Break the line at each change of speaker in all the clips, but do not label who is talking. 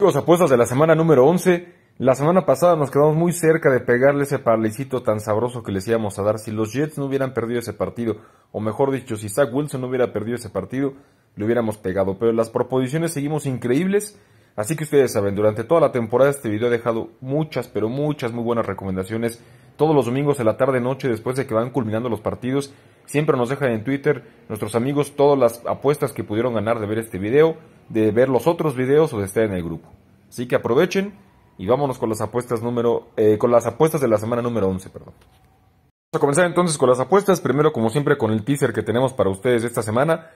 Los apuestas de la semana número 11. La semana pasada nos quedamos muy cerca de pegarle ese parlicito tan sabroso que les íbamos a dar. Si los Jets no hubieran perdido ese partido, o mejor dicho, si Zach Wilson no hubiera perdido ese partido, le hubiéramos pegado. Pero las proposiciones seguimos increíbles. Así que ustedes saben, durante toda la temporada este video ha dejado muchas, pero muchas muy buenas recomendaciones. Todos los domingos en la tarde, noche, después de que van culminando los partidos, siempre nos dejan en Twitter nuestros amigos todas las apuestas que pudieron ganar de ver este video de ver los otros videos o de estar en el grupo. Así que aprovechen y vámonos con las apuestas número eh, con las apuestas de la semana número 11, perdón. Vamos a comenzar entonces con las apuestas, primero como siempre con el teaser que tenemos para ustedes esta semana.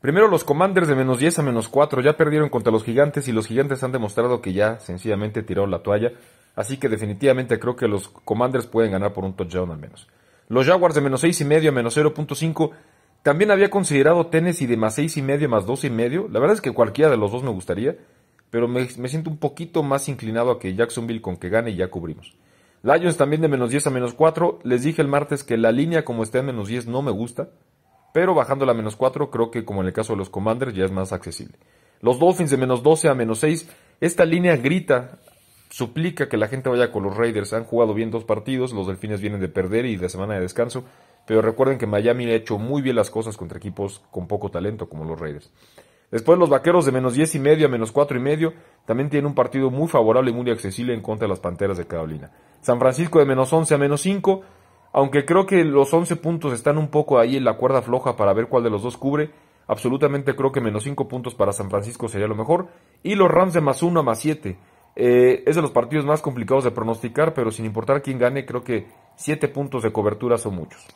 Primero los Commanders de menos 10 a menos 4 ya perdieron contra los Gigantes y los Gigantes han demostrado que ya sencillamente tiraron la toalla, así que definitivamente creo que los Commanders pueden ganar por un touchdown al menos. Los Jaguars de menos 6 y medio a menos 0.5 también había considerado Tennessee de más seis y medio más doce y medio. La verdad es que cualquiera de los dos me gustaría, pero me, siento un poquito más inclinado a que Jacksonville con que gane ya cubrimos. Lions también de menos 10 a menos 4. Les dije el martes que la línea como está en menos 10 no me gusta, pero bajándola a menos 4 creo que como en el caso de los Commanders ya es más accesible. Los Dolphins de menos 12 a menos 6. Esta línea grita, suplica que la gente vaya con los Raiders. Han jugado bien dos partidos, los Delfines vienen de perder y de semana de descanso. Pero recuerden que Miami ha hecho muy bien las cosas contra equipos con poco talento como los Raiders. Después los Vaqueros de menos 10 y medio a menos 4 y medio también tienen un partido muy favorable y muy accesible en contra de las Panteras de Carolina. San Francisco de menos 11 a menos 5, aunque creo que los 11 puntos están un poco ahí en la cuerda floja para ver cuál de los dos cubre, absolutamente creo que menos 5 puntos para San Francisco sería lo mejor. Y los Rams de más 1 a más 7. Eh, es de los partidos más complicados de pronosticar, pero sin importar quién gane, creo que 7 puntos de cobertura son muchos.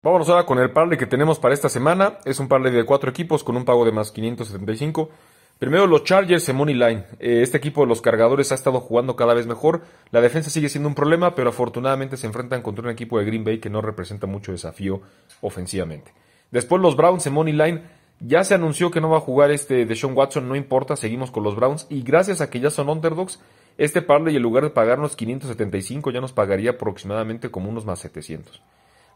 Vámonos ahora con el parley que tenemos para esta semana. Es un parley de cuatro equipos con un pago de más 575. Primero los Chargers en Money Line. Eh, este equipo de los cargadores ha estado jugando cada vez mejor. La defensa sigue siendo un problema, pero afortunadamente se enfrentan contra un equipo de Green Bay que no representa mucho desafío ofensivamente. Después los Browns en Money Line. Ya se anunció que no va a jugar este de Sean Watson, no importa, seguimos con los Browns. Y gracias a que ya son underdogs, este parley en lugar de pagarnos 575 ya nos pagaría aproximadamente como unos más 700.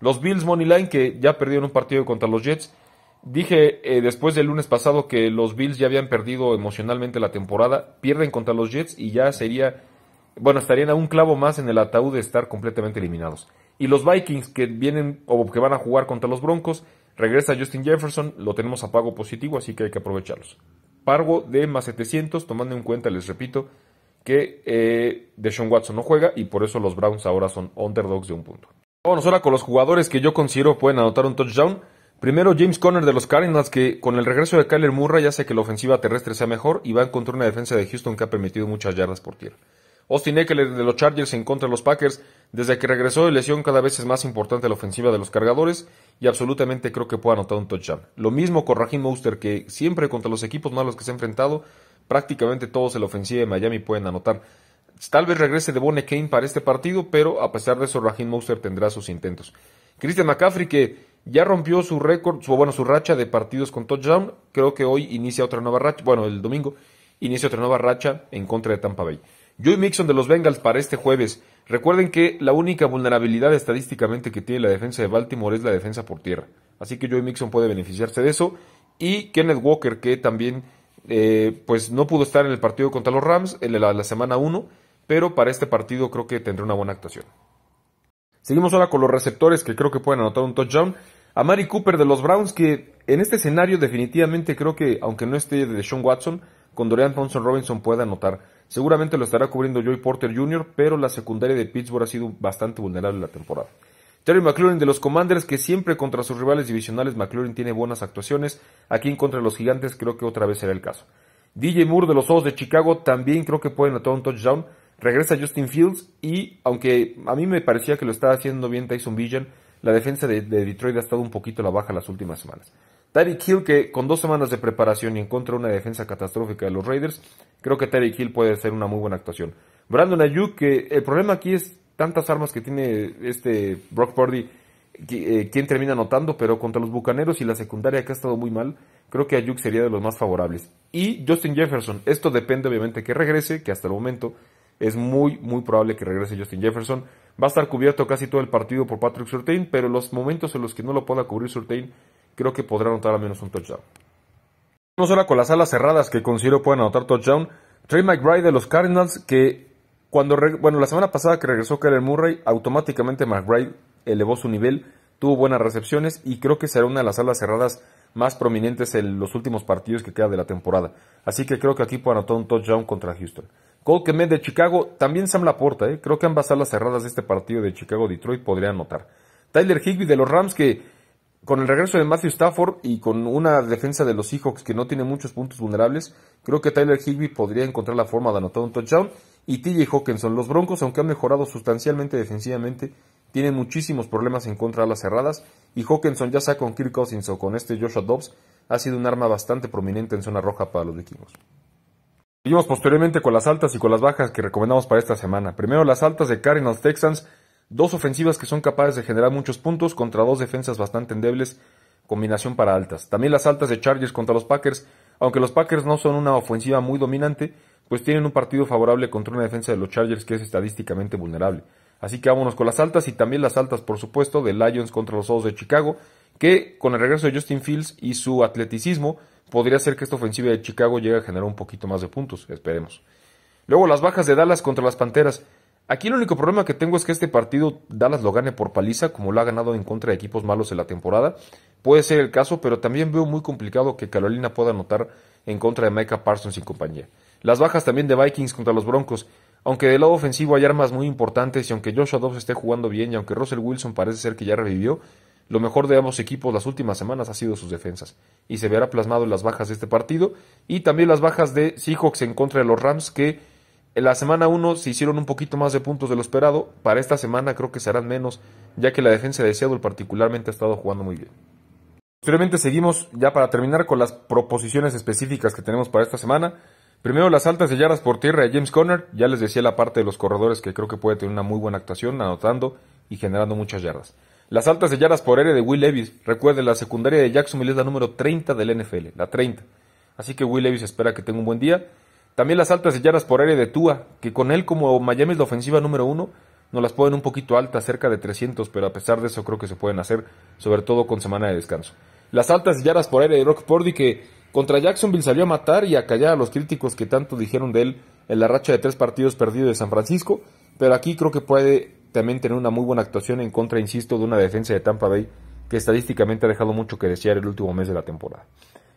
Los Bills Money Line, que ya perdieron un partido contra los Jets. Dije eh, después del lunes pasado que los Bills ya habían perdido emocionalmente la temporada. Pierden contra los Jets y ya sería. Bueno, estarían a un clavo más en el ataúd de estar completamente eliminados. Y los Vikings que vienen o que van a jugar contra los Broncos. Regresa Justin Jefferson, lo tenemos a pago positivo, así que hay que aprovecharlos. Pago de más 700, tomando en cuenta, les repito, que eh, Deshaun Watson no juega y por eso los Browns ahora son underdogs de un punto. Vamos ahora con los jugadores que yo considero pueden anotar un touchdown. Primero James Conner de los Cardinals que con el regreso de Kyler Murray ya hace que la ofensiva terrestre sea mejor y va a encontrar una defensa de Houston que ha permitido muchas yardas por tierra. Austin Eckler de los Chargers en contra de los Packers, desde que regresó de lesión cada vez es más importante la ofensiva de los cargadores y absolutamente creo que puede anotar un touchdown. Lo mismo con Raheem Moster que siempre contra los equipos malos que se ha enfrentado, prácticamente todos en la ofensiva de Miami pueden anotar. Pues, tal vez regrese Bonnie Kane para este partido, pero a pesar de eso, Raheem Mouser tendrá sus intentos. Christian McCaffrey, que ya rompió su récord, bueno, su racha de partidos con touchdown, creo que hoy inicia otra nueva racha, bueno, el domingo inicia otra nueva racha en contra de Tampa Bay. Joey Mixon de los Bengals para este jueves. Recuerden que la única vulnerabilidad estadísticamente que tiene la defensa de Baltimore es la defensa por tierra. Así que Joey Mixon puede beneficiarse de eso. Y Kenneth Walker, que también eh, pues no pudo estar en el partido contra los Rams en la, la semana 1 pero para este partido creo que tendrá una buena actuación. Seguimos ahora con los receptores que creo que pueden anotar un touchdown. A Mari Cooper de los Browns, que en este escenario definitivamente creo que, aunque no esté de Sean Watson, con Dorian Thompson Robinson puede anotar. Seguramente lo estará cubriendo Joey Porter Jr., pero la secundaria de Pittsburgh ha sido bastante vulnerable la temporada. Terry McLaurin de los Commanders, que siempre contra sus rivales divisionales McLaurin tiene buenas actuaciones. Aquí en contra de los Gigantes creo que otra vez será el caso. DJ Moore de los Ojos de Chicago también creo que puede anotar un touchdown Regresa Justin Fields y, aunque a mí me parecía que lo estaba haciendo bien Tyson Vision, la defensa de, Detroit ha estado un poquito a la baja las últimas semanas. Teddy Hill, que con dos semanas de preparación y en contra de una defensa catastrófica de los Raiders, creo que Teddy Hill puede ser una muy buena actuación. Brandon Ayuk, que el problema aquí es tantas armas que tiene este Brock Purdy, eh, quien termina anotando, pero contra los Bucaneros y la secundaria que ha estado muy mal, creo que Ayuk sería de los más favorables. Y Justin Jefferson, esto depende obviamente que regrese, que hasta el momento es muy, muy probable que regrese Justin Jefferson. Va a estar cubierto casi todo el partido por Patrick Surtain, pero los momentos en los que no lo pueda cubrir Surtain, creo que podrá anotar al menos un touchdown. no ahora con las alas cerradas que considero pueden anotar touchdown. Trey McBride de los Cardinals, que cuando, bueno, la semana pasada que regresó Kyler Murray, automáticamente McBride elevó su nivel, tuvo buenas recepciones y creo que será una de las alas cerradas más prominentes en los últimos partidos que queda de la temporada. Así que creo que aquí puede anotar un touchdown contra Houston. Cole Kemet de Chicago, también Sam Laporta, ¿eh? creo que ambas alas cerradas de este partido de Chicago-Detroit podrían anotar. Tyler Higby de los Rams, que con el regreso de Matthew Stafford y con una defensa de los Seahawks que no tiene muchos puntos vulnerables, creo que Tyler Higby podría encontrar la forma de anotar un touchdown. Y TJ Hawkinson, los Broncos, aunque han mejorado sustancialmente defensivamente, tienen muchísimos problemas en contra de las cerradas. Y Hawkinson, ya sea con Kirk Cousins o con este Joshua Dobbs, ha sido un arma bastante prominente en zona roja para los Vikings. Seguimos posteriormente con las altas y con las bajas que recomendamos para esta semana. Primero las altas de Cardinals Texans, dos ofensivas que son capaces de generar muchos puntos contra dos defensas bastante endebles, combinación para altas. También las altas de Chargers contra los Packers, aunque los Packers no son una ofensiva muy dominante, pues tienen un partido favorable contra una defensa de los Chargers que es estadísticamente vulnerable. Así que vámonos con las altas y también las altas, por supuesto, de Lions contra los Osos de Chicago, que con el regreso de Justin Fields y su atleticismo podría ser que esta ofensiva de Chicago llegue a generar un poquito más de puntos, esperemos. Luego las bajas de Dallas contra las Panteras. Aquí el único problema que tengo es que este partido Dallas lo gane por paliza, como lo ha ganado en contra de equipos malos en la temporada. Puede ser el caso, pero también veo muy complicado que Carolina pueda anotar en contra de Micah Parsons y compañía. Las bajas también de Vikings contra los Broncos. Aunque del lado ofensivo hay armas muy importantes y aunque Joshua Dobbs esté jugando bien y aunque Russell Wilson parece ser que ya revivió, lo mejor de ambos equipos las últimas semanas ha sido sus defensas, y se verá plasmado en las bajas de este partido y también las bajas de Seahawks en contra de los Rams que en la semana 1 se hicieron un poquito más de puntos de lo esperado, para esta semana creo que serán menos, ya que la defensa de Seattle particularmente ha estado jugando muy bien. Posteriormente seguimos ya para terminar con las proposiciones específicas que tenemos para esta semana. Primero las altas de yardas por tierra de James Conner, ya les decía la parte de los corredores que creo que puede tener una muy buena actuación, anotando y generando muchas yardas. Las altas selladas por aire de Will Levis. Recuerde, la secundaria de Jacksonville es la número 30 del NFL, la 30. Así que Will Levis espera que tenga un buen día. También las altas selladas por aire de Tua, que con él como Miami es la ofensiva número 1, nos las ponen un poquito altas, cerca de 300, pero a pesar de eso creo que se pueden hacer, sobre todo con semana de descanso. Las altas selladas por aire de Rock Purdy, que contra Jacksonville salió a matar y a callar a los críticos que tanto dijeron de él en la racha de tres partidos perdidos de San Francisco, pero aquí creo que puede también tener una muy buena actuación en contra, insisto, de una defensa de Tampa Bay que estadísticamente ha dejado mucho que desear el último mes de la temporada.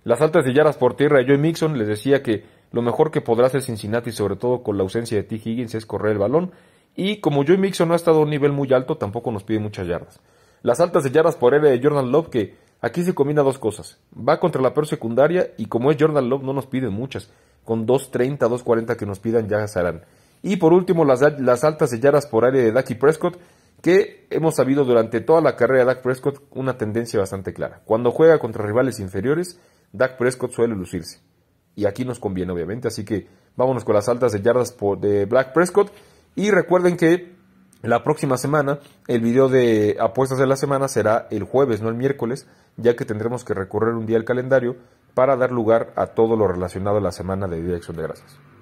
Las altas de yardas por tierra de Joe Mixon les decía que lo mejor que podrá hacer Cincinnati, sobre todo con la ausencia de T. Higgins, es correr el balón. Y como Joe Mixon no ha estado a un nivel muy alto, tampoco nos pide muchas yardas. Las altas de yardas por aire de Jordan Love, que aquí se combina dos cosas. Va contra la peor secundaria y como es Jordan Love, no nos piden muchas. Con 2.30, 2.40 que nos pidan ya harán. Y por último, las, las altas selladas por área de Dak Prescott, que hemos sabido durante toda la carrera de Dak Prescott una tendencia bastante clara. Cuando juega contra rivales inferiores, Dak Prescott suele lucirse. Y aquí nos conviene, obviamente. Así que vámonos con las altas de yardas de Black Prescott. Y recuerden que la próxima semana, el video de apuestas de la semana será el jueves, no el miércoles, ya que tendremos que recorrer un día el calendario para dar lugar a todo lo relacionado a la semana de dirección de gracias.